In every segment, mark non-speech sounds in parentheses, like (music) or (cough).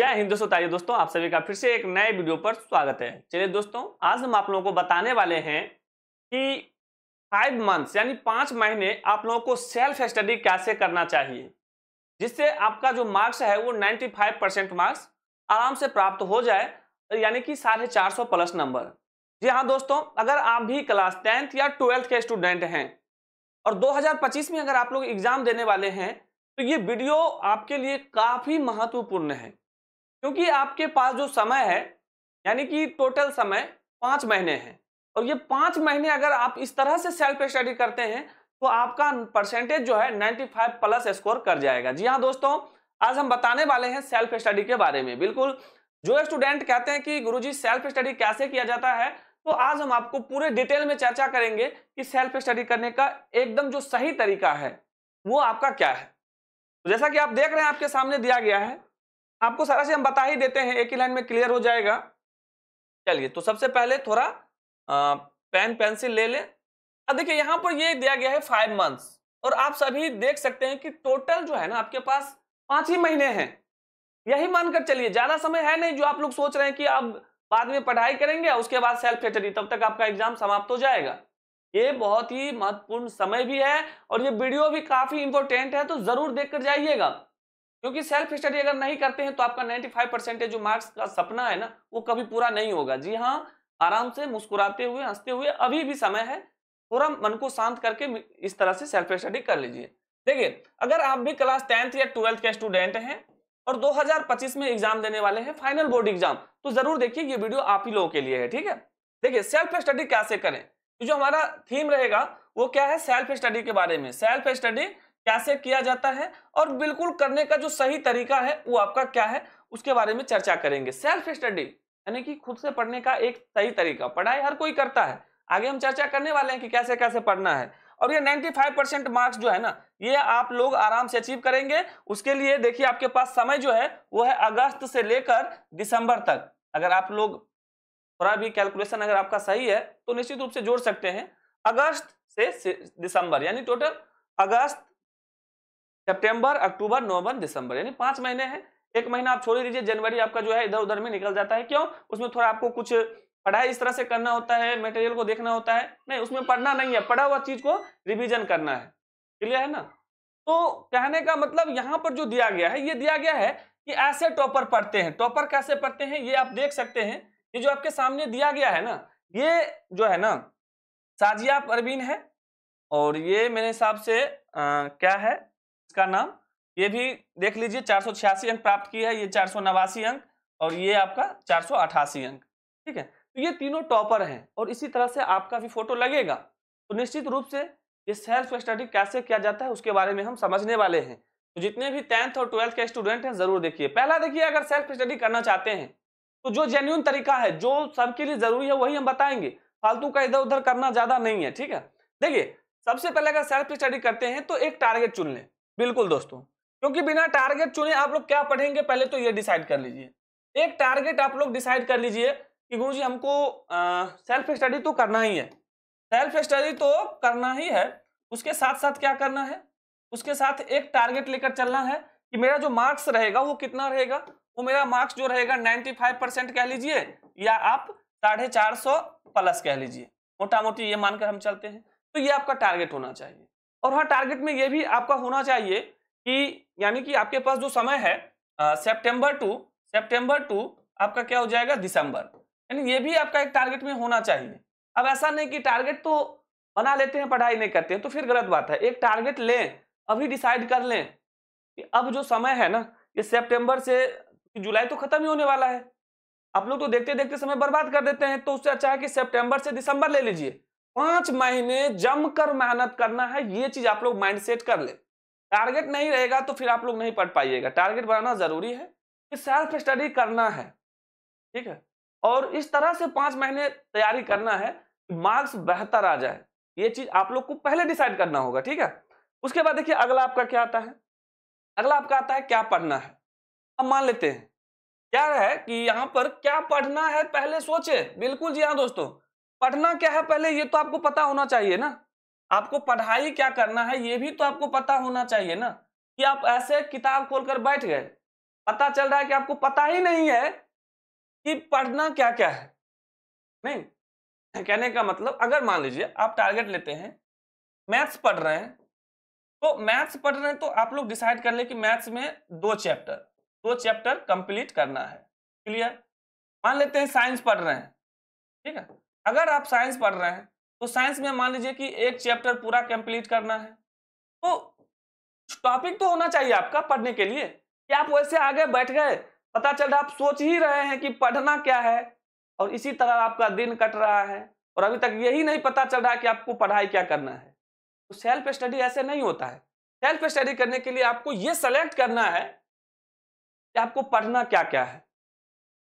जय हिंद दोस्तों ताइए दोस्तों आप सभी का फिर से एक नए वीडियो पर स्वागत है चलिए दोस्तों आज हम आप लोगों को बताने वाले हैं कि फाइव मंथ्स यानी पाँच महीने आप लोगों को सेल्फ स्टडी कैसे करना चाहिए जिससे आपका जो मार्क्स है वो 95 परसेंट मार्क्स आराम से प्राप्त हो जाए यानी कि साढ़े चार सौ प्लस नंबर जी हाँ दोस्तों अगर आप भी क्लास टेंथ या ट्वेल्थ के स्टूडेंट हैं और पच्चीस में अगर आप लोग एग्जाम देने वाले हैं तो ये वीडियो आपके लिए काफ़ी महत्वपूर्ण है क्योंकि आपके पास जो समय है यानी कि टोटल समय पांच महीने हैं और ये पांच महीने अगर आप इस तरह से सेल्फ स्टडी करते हैं तो आपका परसेंटेज जो है 95 प्लस स्कोर कर जाएगा जी हाँ दोस्तों आज हम बताने वाले हैं सेल्फ स्टडी के बारे में बिल्कुल जो स्टूडेंट कहते हैं कि गुरुजी सेल्फ स्टडी कैसे किया जाता है तो आज हम आपको पूरे डिटेल में चर्चा करेंगे कि सेल्फ स्टडी करने का एकदम जो सही तरीका है वो आपका क्या है तो जैसा कि आप देख रहे हैं आपके सामने दिया गया है आपको सारा से हम बता ही देते हैं एक ही लाइन में क्लियर हो जाएगा चलिए तो सबसे पहले थोड़ा पेन पेंसिल ले लें अब देखिए यहाँ पर ये दिया गया है फाइव मंथ्स और आप सभी देख सकते हैं कि टोटल जो है ना आपके पास पांच ही महीने हैं यही मानकर चलिए ज्यादा समय है नहीं जो आप लोग सोच रहे हैं कि अब बाद में पढ़ाई करेंगे उसके बाद सेल्फ स्टडी तब तक आपका एग्जाम समाप्त हो जाएगा ये बहुत ही महत्वपूर्ण समय भी है और ये वीडियो भी काफी इंपॉर्टेंट है तो जरूर देख कर जाइएगा क्योंकि सेल्फ स्टडी अगर नहीं करते हैं तो आपका 95 परसेंटेज जो मार्क्स का सपना है ना वो कभी पूरा नहीं होगा जी हाँ आराम से मुस्कुराते हुए हंसते हुए अभी भी समय है थोड़ा मन को शांत करके इस तरह से सेल्फ स्टडी कर लीजिए देखिए अगर आप भी क्लास टेंथ या ट्वेल्थ के स्टूडेंट हैं और 2025 में एग्जाम देने वाले हैं फाइनल बोर्ड एग्जाम तो जरूर देखिए ये वीडियो आप ही लोगों के लिए है ठीक है देखिए सेल्फ स्टडी कैसे करें तो जो हमारा थीम रहेगा वो क्या है सेल्फ स्टडी के बारे में सेल्फ स्टडी कैसे किया जाता है और बिल्कुल करने का जो सही तरीका है वो आपका क्या है उसके बारे में चर्चा करेंगे सेल्फ स्टडी यानी कि खुद से पढ़ने का एक सही तरीका पढ़ाई हर कोई करता है आगे हम चर्चा करने वाले हैं कि कैसे कैसे पढ़ना है और ये 95 परसेंट मार्क्स जो है ना ये आप लोग आराम से अचीव करेंगे उसके लिए देखिए आपके पास समय जो है वो है अगस्त से लेकर दिसंबर तक अगर आप लोग थोड़ा भी कैलकुलेशन अगर आपका सही है तो निश्चित रूप से जोड़ सकते हैं अगस्त से दिसंबर यानी टोटल अगस्त सितंबर अक्टूबर नवंबर दिसंबर यानी पांच महीने हैं एक महीना आप छोड़ दीजिए जनवरी आपका जो है इधर उधर में निकल जाता है क्यों उसमें थोड़ा आपको कुछ पढ़ाई इस तरह से करना होता है मटेरियल को देखना होता है नहीं उसमें पढ़ना नहीं है पढ़ा हुआ चीज को रिविजन करना है क्लियर है ना तो कहने का मतलब यहाँ पर जो दिया गया है ये दिया गया है कि ऐसे टॉपर पढ़ते हैं टॉपर कैसे पढ़ते हैं ये आप देख सकते हैं ये जो आपके सामने दिया गया है ना ये जो है ना साजिया परवीन है और ये मेरे हिसाब से आ, क्या है इसका नाम ये भी देख लीजिए चार अंक प्राप्त किया है ये चार अंक और ये आपका चार अंक ठीक है तो ये तीनों टॉपर हैं और इसी तरह से आपका भी फोटो लगेगा तो निश्चित रूप से ये सेल्फ स्टडी कैसे किया जाता है उसके बारे में हम समझने वाले हैं तो जितने भी टेंथ और ट्वेल्थ के स्टूडेंट हैं जरूर देखिए पहला देखिए अगर सेल्फ स्टडी करना चाहते हैं तो जो जेन्यून तरीका है जो सबके लिए जरूरी है वही हम बताएंगे फालतू का इधर उधर करना ज्यादा नहीं है ठीक है देखिए सबसे पहले अगर सेल्फ स्टडी करते हैं तो एक टारगेट चुन लें बिल्कुल दोस्तों क्योंकि बिना टारगेट चुने आप लोग क्या पढ़ेंगे पहले तो ये डिसाइड कर लीजिए एक टारगेट आप लोग डिसाइड कर लीजिए कि गुरु जी हमको सेल्फ स्टडी तो करना ही है सेल्फ स्टडी तो करना ही है उसके साथ साथ क्या करना है उसके साथ एक टारगेट लेकर चलना है कि मेरा जो मार्क्स रहेगा वो कितना रहेगा वो मेरा मार्क्स जो रहेगा नाइन्टी फाइव परसेंट कह लीजिए या आप साढ़े चार सौ प्लस कह लीजिए मोटा मोटी ये मानकर हम चलते हैं तो ये आपका टारगेट होना चाहिए और हाँ टारगेट में यह भी आपका होना चाहिए कि यानी कि आपके पास जो समय है सेप्टेम्बर टू सेप्टेम्बर टू आपका क्या हो जाएगा दिसंबर यानी ये भी आपका एक टारगेट में होना चाहिए अब ऐसा नहीं कि टारगेट तो बना लेते हैं पढ़ाई नहीं करते हैं तो फिर गलत बात है एक टारगेट लें अभी डिसाइड कर लें कि अब जो समय है ना ये सितंबर से जुलाई तो खत्म ही होने वाला है आप लोग तो देखते देखते समय बर्बाद कर देते हैं तो उससे अच्छा है कि सेप्टेम्बर से दिसंबर ले लीजिए पांच महीने जमकर मेहनत करना है ये चीज आप लोग माइंड सेट कर ले टारगेट नहीं रहेगा तो फिर आप लोग नहीं पढ़ पाइएगा टारगेट बनाना जरूरी है कि सेल्फ स्टडी करना है ठीक है और इस तरह से पांच महीने तैयारी करना है मार्क्स बेहतर आ जाए ये चीज आप लोग को पहले डिसाइड करना होगा ठीक है उसके बाद देखिए अगला आपका क्या आता है अगला आपका आता है क्या पढ़ना है अब मान लेते हैं क्या है कि यहाँ पर क्या पढ़ना है पहले सोचे बिल्कुल जी हाँ दोस्तों पढ़ना क्या है पहले ये तो आपको पता होना चाहिए ना आपको पढ़ाई क्या करना है ये भी तो आपको पता होना चाहिए ना कि आप ऐसे किताब खोलकर बैठ गए पता चल रहा है कि आपको पता ही नहीं है कि पढ़ना क्या क्या है नहीं कहने का मतलब अगर मान लीजिए आप टारगेट लेते हैं मैथ्स पढ़ रहे हैं तो मैथ्स पढ़ रहे हैं तो आप लोग डिसाइड कर ले कि मैथ्स में दो चैप्टर दो चैप्टर कंप्लीट करना है क्लियर मान लेते हैं साइंस पढ़ रहे हैं ठीक है अगर आप साइंस पढ़ रहे हैं तो साइंस में मान लीजिए कि एक चैप्टर पूरा कंप्लीट करना है तो टॉपिक तो होना चाहिए आपका पढ़ने के लिए कि आप वैसे आगे बैठ गए पता चल रहा आप सोच ही रहे हैं कि पढ़ना क्या है और इसी तरह आपका दिन कट रहा है और अभी तक यही नहीं पता चल रहा कि आपको पढ़ाई क्या करना है तो सेल्फ स्टडी ऐसे नहीं होता है सेल्फ स्टडी करने के लिए आपको ये सेलेक्ट करना है कि आपको पढ़ना क्या क्या है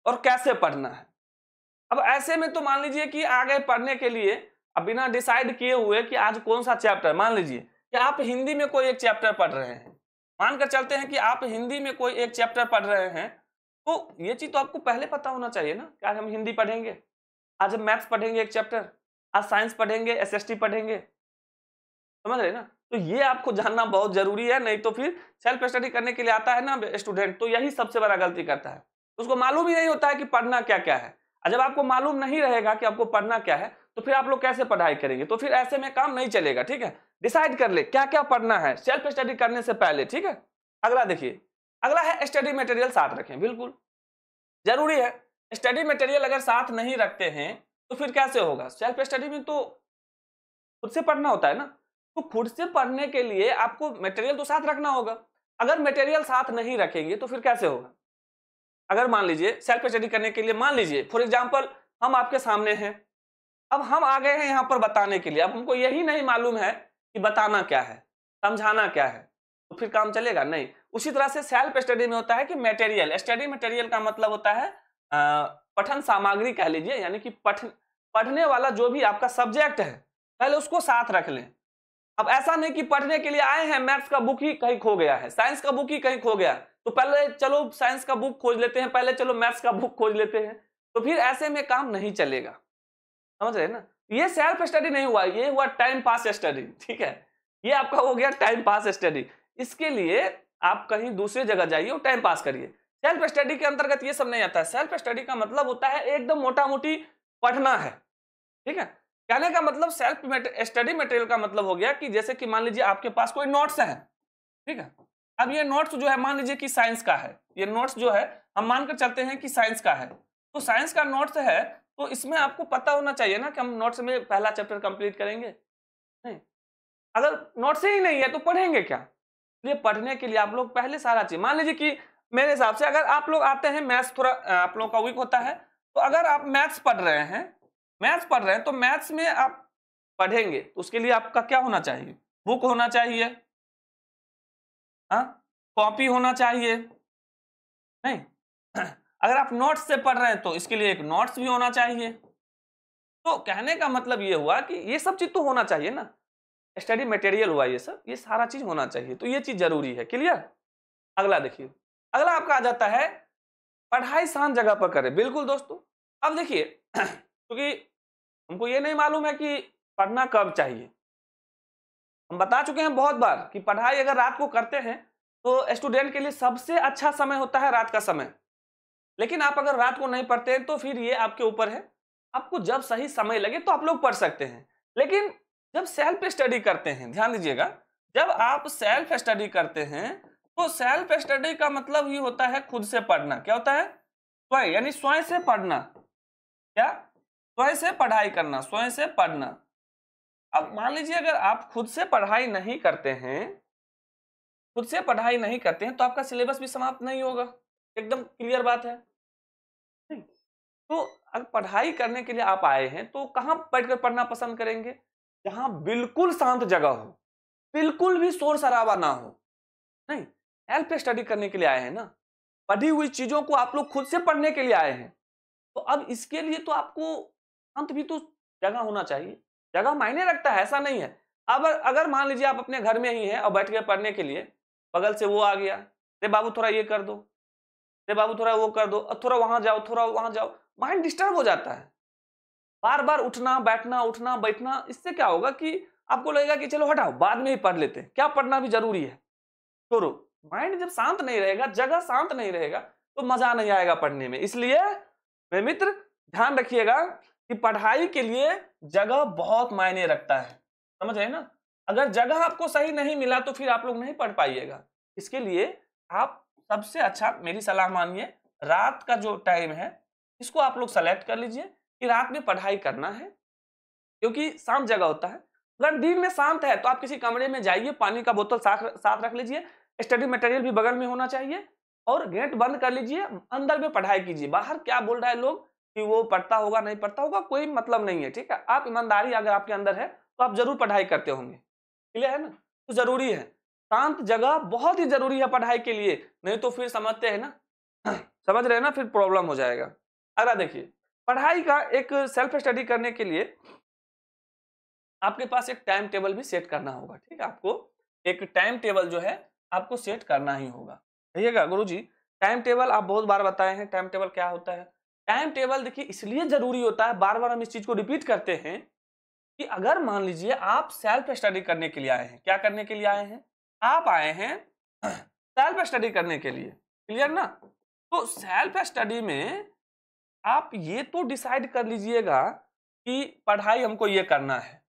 और कैसे पढ़ना है अब ऐसे में तो मान लीजिए कि आगे पढ़ने के लिए अब बिना डिसाइड किए हुए कि आज कौन सा चैप्टर मान लीजिए कि आप हिंदी में कोई एक चैप्टर पढ़ रहे हैं मानकर चलते हैं कि आप हिंदी में कोई एक चैप्टर पढ़ रहे हैं तो ये चीज़ तो आपको पहले पता होना चाहिए ना कि आज हम हिंदी पढ़ेंगे आज हम मैथ्स पढ़ेंगे एक चैप्टर आज साइंस पढ़ेंगे टी पढ़ेंगे समझ रहे ना तो ये आपको जानना बहुत जरूरी है नहीं तो फिर सेल्फ स्टडी करने के लिए आता है ना स्टूडेंट तो यही सबसे बड़ा गलती करता है उसको मालूम ही नहीं होता है कि पढ़ना क्या क्या है जब आपको मालूम नहीं रहेगा कि आपको पढ़ना क्या है तो फिर आप लोग कैसे पढ़ाई करेंगे तो फिर ऐसे में काम नहीं चलेगा ठीक है डिसाइड कर ले क्या क्या पढ़ना है सेल्फ स्टडी करने से पहले ठीक है अगला देखिए अगला है स्टडी मटेरियल साथ रखें बिल्कुल जरूरी है स्टडी मटेरियल अगर साथ नहीं रखते हैं तो फिर कैसे होगा सेल्फ स्टडी में तो खुद से पढ़ना होता है ना तो खुद से पढ़ने के लिए आपको मटेरियल तो साथ रखना होगा अगर मटेरियल साथ नहीं रखेंगे तो फिर कैसे होगा अगर मान लीजिए सेल्फ स्टडी करने के लिए मान लीजिए फॉर एग्जाम्पल हम आपके सामने हैं अब हम आ गए हैं यहाँ पर बताने के लिए अब हमको यही नहीं मालूम है कि बताना क्या है समझाना क्या है तो फिर काम चलेगा नहीं उसी तरह से सेल्फ स्टडी में होता है कि मटेरियल स्टडी मटेरियल का मतलब होता है पठन सामग्री कह लीजिए यानी कि पठ पढ़ने वाला जो भी आपका सब्जेक्ट है पहले उसको साथ रख लें अब ऐसा नहीं कि पढ़ने के लिए आए हैं मैथ्स का बुक ही कहीं खो गया है साइंस का बुक ही कहीं खो गया तो पहले चलो साइंस का बुक खोज लेते हैं पहले चलो मैथ्स का बुक खोज लेते हैं तो फिर ऐसे में काम नहीं चलेगा समझ रहे ना ये सेल्फ स्टडी नहीं हुआ ये हुआ टाइम पास स्टडी ठीक है ये आपका हो गया टाइम पास स्टडी इसके लिए आप कहीं दूसरे जगह जाइए और टाइम पास करिए सेल्फ स्टडी के अंतर्गत ये सब नहीं आता सेल्फ स्टडी का मतलब होता है एकदम मोटा मोटी पढ़ना है ठीक है कहने का मतलब सेल्फ स्टडी मटेरियल का मतलब हो गया कि जैसे कि मान लीजिए आपके पास कोई नोट्स है ठीक है अब ये नोट्स जो है मान लीजिए कि साइंस का है ये नोट्स जो है हम मानकर चलते हैं कि साइंस का है तो साइंस का नोट्स है तो इसमें आपको पता होना चाहिए ना कि हम नोट्स में पहला चैप्टर कंप्लीट करेंगे नहीं अगर नोट्स ही नहीं है तो पढ़ेंगे क्या ये पढ़ने के लिए आप लोग पहले सारा चीज मान लीजिए कि मेरे हिसाब से अगर आप लोग आते हैं मैथ्स थोड़ा आप लोगों का वीक होता है तो अगर आप मैथ्स पढ़ रहे हैं मैथ्स पढ़ रहे हैं तो मैथ्स में आप पढ़ेंगे तो उसके लिए आपका क्या होना चाहिए बुक होना चाहिए हाँ? कॉपी होना चाहिए नहीं (clears throat) अगर आप नोट्स से पढ़ रहे हैं तो इसके लिए एक नोट्स भी होना चाहिए तो कहने का मतलब ये हुआ कि ये सब चीज तो होना चाहिए ना स्टडी मटेरियल हुआ ये सब ये सारा चीज होना चाहिए तो ये चीज जरूरी है क्लियर अगला देखिए अगला आपका आ जाता है पढ़ाई शांत जगह पर करें बिल्कुल दोस्तों अब देखिए (clears throat) क्योंकि हमको ये नहीं मालूम है कि पढ़ना कब चाहिए हम बता चुके हैं बहुत बार कि पढ़ाई अगर रात को करते हैं तो स्टूडेंट के लिए सबसे अच्छा समय होता है रात का समय लेकिन आप अगर रात को नहीं पढ़ते हैं तो फिर ये आपके ऊपर है आपको जब सही समय लगे तो आप लोग पढ़ सकते हैं लेकिन जब सेल्फ स्टडी करते हैं ध्यान दीजिएगा जब आप सेल्फ स्टडी करते हैं तो सेल्फ स्टडी का मतलब ही होता है खुद से पढ़ना क्या होता है स्वयं यानी स्वयं से पढ़ना क्या स्वयं से पढ़ाई करना स्वयं से पढ़ना अब मान लीजिए अगर आप खुद से पढ़ाई नहीं करते हैं खुद से पढ़ाई नहीं करते हैं तो आपका सिलेबस भी समाप्त नहीं होगा एकदम क्लियर बात है तो अगर पढ़ाई करने के लिए आप आए हैं तो कहाँ बैठकर पढ़ना पसंद करेंगे जहां बिल्कुल शांत जगह हो बिल्कुल भी शोर शराबा ना हो नहीं हेल्प स्टडी करने के लिए आए हैं ना पढ़ी हुई चीजों को आप लोग खुद से पढ़ने के लिए आए हैं तो अब इसके लिए तो आपको शांत भी तो जगह होना चाहिए जगह मायने रखता है ऐसा नहीं है अब अगर मान लीजिए आप अपने घर में ही हैं और बैठ गए पढ़ने के लिए बगल से वो आ गया अरे बाबू थोड़ा ये कर दो अरे बाबू थोड़ा वो कर दो और थोड़ा वहां जाओ थोड़ा वहां जाओ माइंड डिस्टर्ब हो जाता है बार बार उठना बैठना उठना बैठना इससे क्या होगा कि आपको लगेगा कि चलो हटाओ बाद में ही पढ़ लेते हैं क्या पढ़ना भी जरूरी है छोड़ो माइंड जब शांत नहीं रहेगा जगह शांत नहीं रहेगा तो मजा नहीं आएगा पढ़ने में इसलिए मेरे मित्र ध्यान रखिएगा कि पढ़ाई के लिए जगह बहुत मायने रखता है समझ रहे ना अगर जगह आपको सही नहीं मिला तो फिर आप लोग नहीं पढ़ पाइएगा इसके लिए आप सबसे अच्छा मेरी सलाह मानिए रात का जो टाइम है इसको आप लोग सेलेक्ट कर लीजिए कि रात में पढ़ाई करना है क्योंकि शांत जगह होता है अगर दिन में शांत है तो आप किसी कमरे में जाइए पानी का बोतल साथ रख लीजिए स्टडी मटेरियल भी बगल में होना चाहिए और गेट बंद कर लीजिए अंदर में पढ़ाई कीजिए बाहर क्या बोल रहा है लोग कि वो पढ़ता होगा नहीं पढ़ता होगा कोई मतलब नहीं है ठीक है आप ईमानदारी अगर आपके अंदर है तो आप जरूर पढ़ाई करते होंगे क्लियर है ना तो जरूरी है शांत जगह बहुत ही जरूरी है पढ़ाई के लिए नहीं तो फिर समझते हैं ना (clears throat) समझ रहे हैं ना फिर प्रॉब्लम हो जाएगा अगला देखिए पढ़ाई का एक सेल्फ स्टडी करने के लिए आपके पास एक टाइम टेबल भी सेट करना होगा ठीक है आपको एक टाइम टेबल जो है आपको सेट करना ही होगा कहिएगा गुरु जी टाइम टेबल आप बहुत बार बताए हैं टाइम टेबल क्या होता है टाइम टेबल देखिए इसलिए जरूरी होता है बार बार हम इस चीज को रिपीट करते हैं कि अगर मान लीजिए आप सेल्फ स्टडी करने के लिए आए हैं क्या करने के लिए आए हैं आप आए हैं सेल्फ स्टडी करने के लिए क्लियर ना तो सेल्फ स्टडी में आप ये तो डिसाइड कर लीजिएगा कि पढ़ाई हमको ये करना है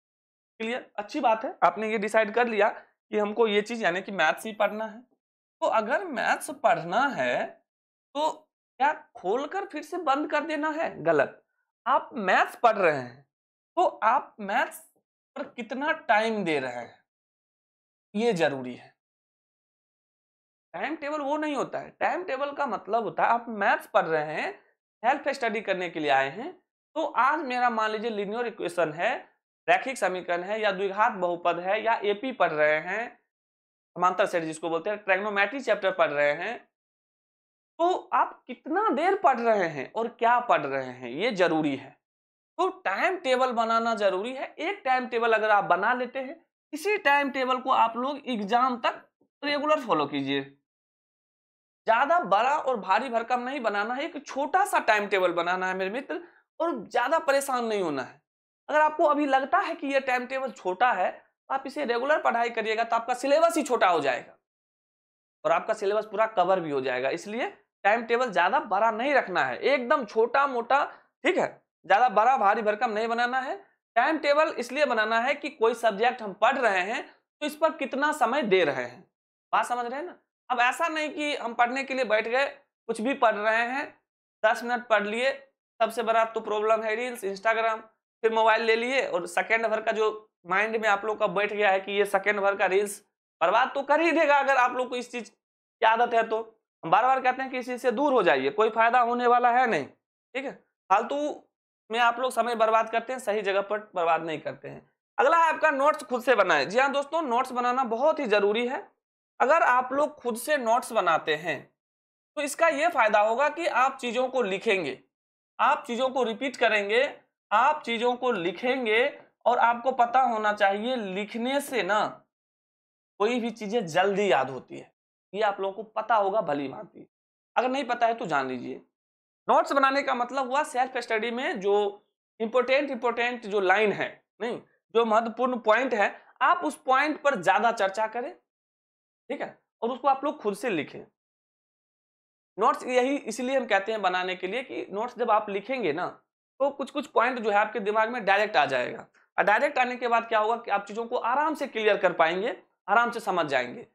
क्लियर अच्छी बात है आपने ये डिसाइड कर लिया कि हमको ये चीज़ यानी कि मैथ्स ही पढ़ना है तो अगर मैथ्स पढ़ना है तो खोल खोलकर फिर से बंद कर देना है गलत आप मैथ्स पढ़ रहे हैं तो आप मैथ्स पर कितना टाइम दे रहे हैं ये जरूरी है टाइम टेबल वो नहीं होता है टाइम टेबल का मतलब होता है आप मैथ्स पढ़ रहे हैं हेल्थ स्टडी करने के लिए आए हैं तो आज मेरा मान लीजिए लिनियर इक्वेशन है रैखिक समीकरण है या द्विघात बहुपद है या एपी पढ़ रहे हैं समांतर सेट जिसको बोलते हैं ट्रेग्नोमेट्री चैप्टर पढ़ रहे हैं तो आप कितना देर पढ़ रहे हैं और क्या पढ़ रहे हैं ये जरूरी है तो टाइम टेबल बनाना जरूरी है एक टाइम टेबल अगर आप बना लेते हैं इसी टाइम टेबल को आप लोग एग्जाम तक रेगुलर फॉलो कीजिए ज्यादा बड़ा और भारी भरकम नहीं बनाना है एक छोटा सा टाइम टेबल बनाना है मेरे मित्र और ज्यादा परेशान नहीं होना है अगर आपको अभी लगता है कि यह टाइम टेबल छोटा है तो आप इसे रेगुलर पढ़ाई करिएगा तो आपका सिलेबस ही छोटा हो जाएगा और आपका सिलेबस पूरा कवर भी हो जाएगा इसलिए टाइम टेबल ज्यादा बड़ा नहीं रखना है एकदम छोटा मोटा ठीक है ज्यादा बड़ा भारी भरकम नहीं बनाना है टाइम टेबल इसलिए बनाना है कि कोई सब्जेक्ट हम पढ़ रहे हैं तो इस पर कितना समय दे रहे हैं बात समझ रहे हैं ना अब ऐसा नहीं कि हम पढ़ने के लिए बैठ गए कुछ भी पढ़ रहे हैं दस मिनट पढ़ लिए सबसे बड़ा तो प्रॉब्लम है रील्स इंस्टाग्राम फिर मोबाइल ले लिए और सेकेंड भर का जो माइंड में आप लोग का बैठ गया है कि ये सेकेंड भर का रील्स बर्बाद तो कर ही देगा अगर आप लोग को इस चीज़ की आदत है तो हम बार बार कहते हैं कि इसी से दूर हो जाइए कोई फायदा होने वाला है नहीं ठीक है फालतू में आप लोग समय बर्बाद करते हैं सही जगह पर बर्बाद नहीं करते हैं अगला है आपका नोट्स खुद से बनाए जी हाँ दोस्तों नोट्स बनाना बहुत ही जरूरी है अगर आप लोग खुद से नोट्स बनाते हैं तो इसका ये फायदा होगा कि आप चीज़ों को लिखेंगे आप चीज़ों को रिपीट करेंगे आप चीज़ों को लिखेंगे और आपको पता होना चाहिए लिखने से ना कोई भी चीज़ें जल्दी याद होती है ये आप लोगों को पता होगा भली भांति अगर नहीं पता है तो जान लीजिए नोट्स बनाने का मतलब हुआ सेल्फ स्टडी में जो इम्पोर्टेंट इम्पोर्टेंट जो लाइन है नहीं जो महत्वपूर्ण पॉइंट है आप उस पॉइंट पर ज्यादा चर्चा करें ठीक है और उसको आप लोग खुद से लिखें नोट्स यही इसलिए हम कहते हैं बनाने के लिए कि नोट्स जब आप लिखेंगे ना तो कुछ कुछ पॉइंट जो है आपके दिमाग में डायरेक्ट आ जाएगा और डायरेक्ट आने के बाद क्या होगा कि आप चीज़ों को आराम से क्लियर कर पाएंगे आराम से समझ जाएंगे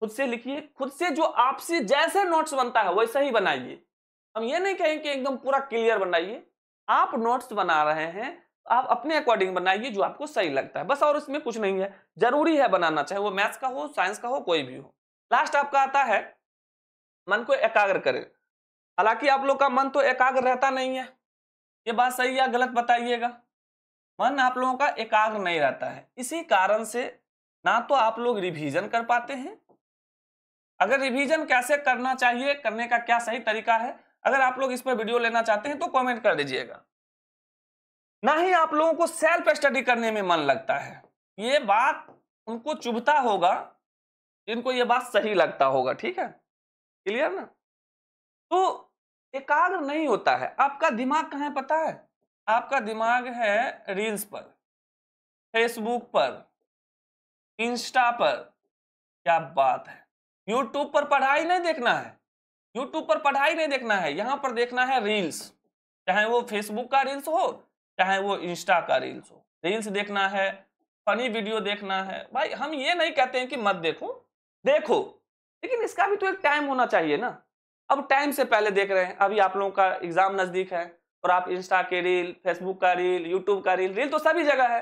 खुद से लिखिए खुद से जो आपसे जैसे नोट्स बनता है वैसा ही बनाइए हम ये नहीं कहें कि एकदम पूरा क्लियर बनाइए आप नोट्स बना रहे हैं आप अपने अकॉर्डिंग बनाइए जो आपको सही लगता है बस और इसमें कुछ नहीं है जरूरी है बनाना चाहे वो मैथ्स का हो साइंस का हो कोई भी हो लास्ट आपका आता है मन को एकाग्र करें हालांकि आप लोग का मन तो एकाग्र रहता नहीं है ये बात सही या गलत बताइएगा मन आप लोगों का एकाग्र नहीं रहता है इसी कारण से ना तो आप लोग रिवीजन कर पाते हैं अगर रिवीजन कैसे करना चाहिए करने का क्या सही तरीका है अगर आप लोग इस पर वीडियो लेना चाहते हैं तो कमेंट कर दीजिएगा ना ही आप लोगों को सेल्फ स्टडी करने में मन लगता है ये बात उनको चुभता होगा जिनको ये बात सही लगता होगा ठीक है क्लियर ना तो एकाग्र नहीं होता है आपका दिमाग कहाँ पता है आपका दिमाग है रील्स पर फेसबुक पर इंस्टा पर क्या बात है यूट्यूब पर पढ़ाई नहीं देखना है यूट्यूब पर पढ़ाई नहीं देखना है यहाँ पर देखना है रील्स चाहे वो फेसबुक का रील्स हो चाहे वो इंस्टा का रील्स हो रील्स देखना है फनी वीडियो देखना है भाई हम ये नहीं कहते हैं कि मत देखो देखो लेकिन इसका भी तो एक टाइम होना चाहिए ना अब टाइम से पहले देख रहे हैं अभी आप लोगों का एग्जाम नज़दीक है और आप इंस्टा के रील फेसबुक का रील यूट्यूब का रील रील तो सभी जगह है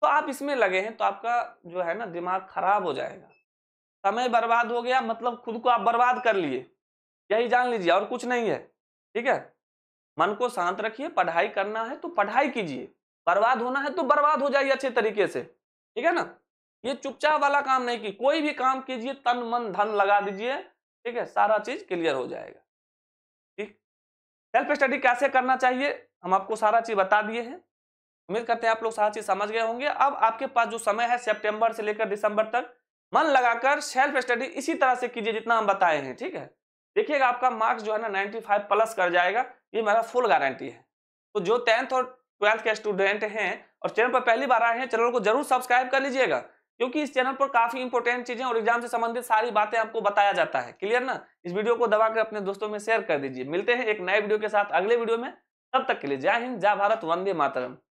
तो आप इसमें लगे हैं तो आपका जो है ना दिमाग खराब हो जाएगा समय बर्बाद हो गया मतलब खुद को आप बर्बाद कर लिए यही जान लीजिए और कुछ नहीं है ठीक है मन को शांत रखिए पढ़ाई करना है तो पढ़ाई कीजिए बर्बाद होना है तो बर्बाद हो जाइए अच्छे तरीके से ठीक है ना ये चुपचाप वाला काम नहीं की कोई भी काम कीजिए तन मन धन लगा दीजिए ठीक है सारा चीज क्लियर हो जाएगा ठीक सेल्फ स्टडी कैसे करना चाहिए हम आपको सारा चीज बता दिए हैं उम्मीद करते हैं आप लोग सारा चीज समझ गए होंगे अब आपके पास जो समय है सितंबर से लेकर दिसंबर तक मन लगाकर सेल्फ स्टडी इसी तरह से कीजिए जितना हम बताए हैं ठीक है देखिएगा आपका मार्क्स जो है ना 95 प्लस कर जाएगा ये मेरा फुल गारंटी है तो जो टेंथ और ट्वेल्थ के स्टूडेंट हैं और चैनल पर पहली बार आए हैं चैनल को जरूर सब्सक्राइब कर लीजिएगा क्योंकि इस चैनल पर काफी इंपॉर्टेंट चीजें और एग्जाम से संबंधित सारी बातें आपको बताया जाता है क्लियर ना इस वीडियो को दबाकर अपने दोस्तों में शेयर कर दीजिए मिलते हैं एक नए वीडियो के साथ अगले वीडियो में तब तक के लिए जय हिंद जय भारत वंदे मातरम